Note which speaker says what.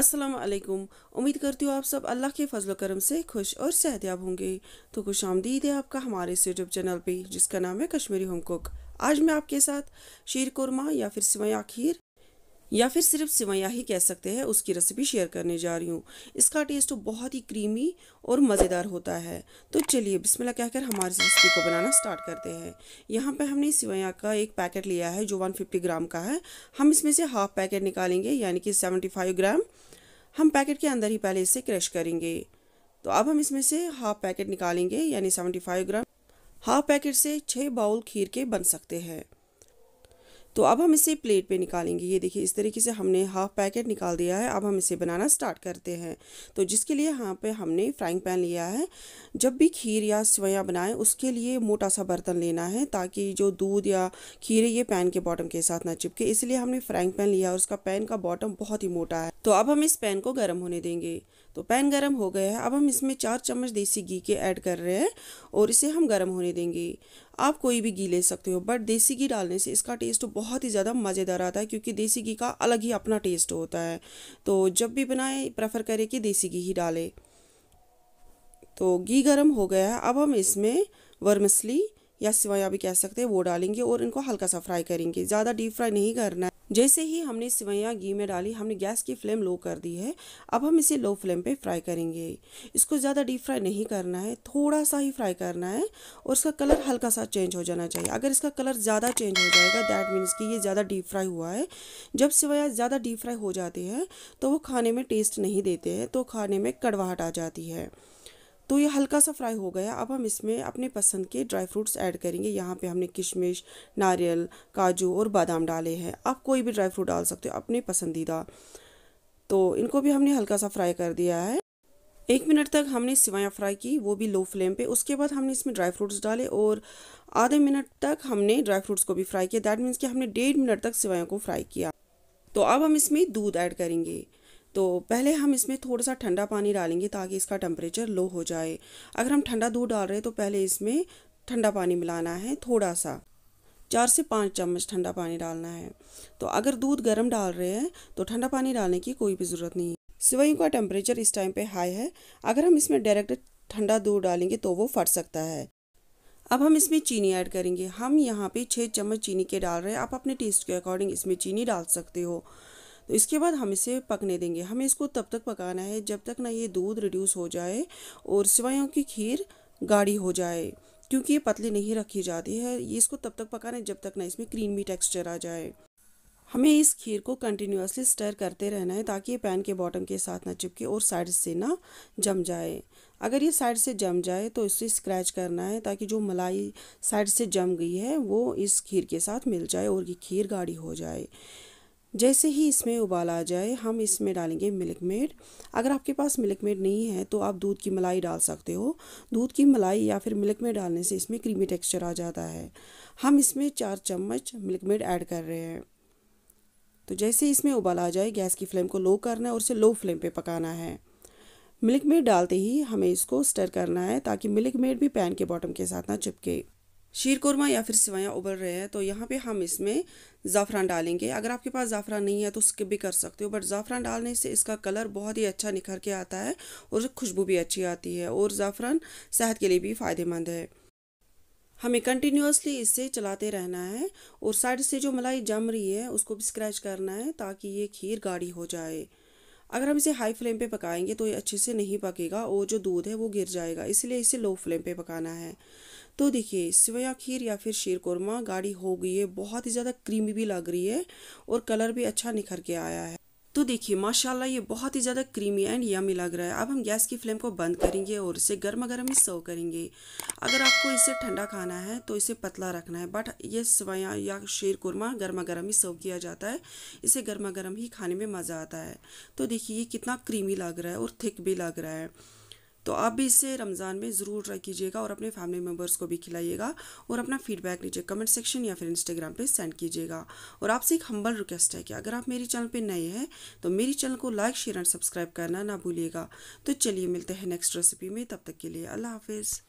Speaker 1: अस्सलाम वालेकुम उम्मीद करती हूँ आप सब अल्लाह के फजल करम से खुश और सहतियाब होंगे तो खुश आमदीद है आपका हमारे इस यूट्यूब चैनल पे जिसका नाम है कश्मीरी होम कुक आज मैं आपके साथ शीर कौरमा या फिर सिवैया खीर या फिर सिर्फ सिवैया ही कह सकते हैं उसकी रेसिपी शेयर करने जा रही हूँ इसका टेस्ट तो बहुत ही क्रीमी और मज़ेदार होता है तो चलिए बिस्मिल्लाह कहकर हमारी रेसिपी को बनाना स्टार्ट करते हैं यहाँ पे हमने सिवैया का एक पैकेट लिया है जो 150 ग्राम का है हम इसमें से हाफ पैकेट निकालेंगे यानी कि फाइव ग्राम हम पैकेट के अंदर ही पहले इसे क्रश करेंगे तो अब हम इसमें से हाफ पैकेट निकालेंगे यानी फाइव ग्राम हाफ पैकेट से छः बाउल खीर के बन सकते हैं तो अब हम इसे प्लेट पे निकालेंगे ये देखिए इस तरीके से हमने हाफ पैकेट निकाल दिया है अब हम इसे बनाना स्टार्ट करते हैं तो जिसके लिए यहाँ पे हमने फ्राइंग पैन लिया है जब भी खीर या स्वयाँ बनाएं उसके लिए मोटा सा बर्तन लेना है ताकि जो दूध या खीर ये पैन के बॉटम के साथ ना चिपके इसलिए हमने फ्राइंग पैन लिया और उसका पैन का बॉटम बहुत ही मोटा है तो अब हम इस पैन को गर्म होने देंगे तो पैन गरम हो गया है अब हम इसमें चार चम्मच देसी घी के ऐड कर रहे हैं और इसे हम गरम होने देंगे आप कोई भी घी ले सकते हो बट देसी घी डालने से इसका टेस्ट तो बहुत ही ज़्यादा मज़ेदार आता है क्योंकि देसी घी का अलग ही अपना टेस्ट होता है तो जब भी बनाए प्रेफर करें कि देसी घी ही डालें तो घी गर्म हो गया है अब हम इसमें वर्मसली या सिवाया भी कह सकते हैं वो डालेंगे और इनको हल्का सा फ्राई करेंगे ज़्यादा डीप फ्राई नहीं करना है जैसे ही हमने सिवैयाँ घी में डाली हमने गैस की फ्लेम लो कर दी है अब हम इसे लो फ्लेम पे फ्राई करेंगे इसको ज़्यादा डीप फ्राई नहीं करना है थोड़ा सा ही फ्राई करना है और इसका कलर हल्का सा चेंज हो जाना चाहिए अगर इसका कलर ज़्यादा चेंज हो जाएगा दैट मीन्स कि ये ज़्यादा डीप फ्राई हुआ है जब सिवैयाँ ज़्यादा डीप फ्राई हो जाती है तो वो खाने में टेस्ट नहीं देते हैं तो खाने में कड़वाहट आ जाती है तो ये हल्का सा फ्राई हो गया अब हम इसमें अपने पसंद के ड्राई फ्रूट्स ऐड करेंगे यहाँ पे हमने किशमिश नारियल काजू और बादाम डाले हैं आप कोई भी ड्राई फ्रूट डाल सकते हो अपने पसंदीदा तो इनको भी हमने हल्का सा फ्राई कर दिया है एक मिनट तक हमने सिवाया फ्राई की वो भी लो फ्लेम पे उसके बाद हमने इसमें ड्राई फ्रूट्स डाले और आधे मिनट तक हमने ड्राई फ्रूट्स को भी फ्राई किया दैट मीन्स कि हमने डेढ़ मिनट तक सिवाया को फ्राई किया तो अब हम इसमें दूध ऐड करेंगे तो पहले हम इसमें थोड़ा सा ठंडा पानी डालेंगे ताकि इसका टेम्परेचर लो हो जाए अगर हम ठंडा दूध डाल रहे हैं तो पहले इसमें ठंडा पानी मिलाना है थोड़ा सा चार से पाँच चम्मच ठंडा पानी डालना है तो अगर दूध गर्म डाल रहे हैं तो ठंडा पानी डालने की कोई भी ज़रूरत नहीं सिवई का टेम्परेचर इस टाइम पे हाई है अगर हम इसमें डायरेक्ट ठंडा दूध डालेंगे तो वो फट सकता है अब हम इसमें चीनी ऐड करेंगे हम यहाँ पे छः चम्मच चीनी के डाल रहे हैं आप अपने टेस्ट के अकॉर्डिंग इसमें चीनी डाल सकते हो तो इसके बाद हम इसे पकने देंगे हमें इसको तब तक पकाना है जब तक ना ये दूध रिड्यूस हो जाए और सिवायों की खीर गाढ़ी हो जाए क्योंकि ये पतली नहीं रखी जाती है ये इसको तब तक पकाना है जब तक ना इसमें क्रीमी टेक्सचर आ जाए हमें इस खीर को कंटिन्यूसली स्टर करते रहना है ताकि ये पैन के बॉटम के साथ ना चिपके और साइड से ना जम जाए अगर ये साइड से जम जाए तो इसे स्क्रैच करना है ताकि जो मलाई साइड से जम गई है वो इस खीर के साथ मिल जाए और ये खीर गाढ़ी हो जाए जैसे ही इसमें उबाल आ जाए हम इसमें डालेंगे मिल्क मेड अगर आपके पास मिल्क मेड नहीं है तो आप दूध की मलाई डाल सकते हो दूध की मलाई या फिर मिल्क मेड डालने से इसमें क्रीमी टेक्सचर आ जाता है हम इसमें चार चम्मच मिल्क मेड ऐड कर रहे हैं तो जैसे इसमें उबाल आ जाए गैस की फ्लेम को लो करना है और इसे लो फ्लेम पर पकाना है मिल्क मेड डालते ही हमें इसको स्टर करना है ताकि मिल्क मेड भी पैन के बॉटम के साथ ना चिपके शीर कौरमा या फिर सिवायाँ उबल रहे हैं तो यहाँ पे हम इसमें ज़ाफ़रान डालेंगे अगर आपके पास ज़ाफ़रान नहीं है तो स्किप भी कर सकते हो बट ज़ाफ़रान डालने से इसका कलर बहुत ही अच्छा निखर के आता है और खुशबू भी अच्छी आती है और ज़ाफ़रान सेहत के लिए भी फ़ायदेमंद है हमें कंटिन्यूसली इसे चलाते रहना है और साइड से जो मलाई जम रही है उसको भी स्क्रैच करना है ताकि ये खीर गाढ़ी हो जाए अगर हम इसे हाई फ्लेम पे पकाएंगे तो ये अच्छे से नहीं पकेगा और जो दूध है वो गिर जाएगा इसलिए इसे लो फ्लेम पे पकाना है तो देखिए सिवया खीर या फिर शीर कोरमा गाढ़ी हो गई है बहुत ही ज़्यादा क्रीमी भी लग रही है और कलर भी अच्छा निखर के आया है तो देखिए माशाल्लाह ये बहुत ही ज़्यादा क्रीमी एंड यमी लग रहा है अब हम गैस की फ्लेम को बंद करेंगे और इसे गर्मा गर्म ही सर्व करेंगे अगर आपको इसे ठंडा खाना है तो इसे पतला रखना है बट ये सवाया या शेर कुरमा गर्मा गर्म ही सर्व किया जाता है इसे गर्मा गर्म ही खाने में मज़ा आता है तो देखिए ये कितना क्रीमी लग रहा है और थिक भी लग रहा है तो आप भी इसे रमज़ान में ज़रूर ट्राई कीजिएगा और अपने फैमिली मेम्बर्स को भी खिलाइएगा और अपना फीडबैक नीचे कमेंट सेक्शन या फिर इंस्टाग्राम पे सेंड कीजिएगा और आपसे एक हम्बल रिक्वेस्ट है कि अगर आप मेरे चैनल पे नए हैं तो मेरे चैनल को लाइक शेयर एंड सब्सक्राइब करना ना भूलिएगा तो चलिए मिलते हैं नेक्स्ट रेसिपी में तब तक के लिए अल्लाह हाफिज़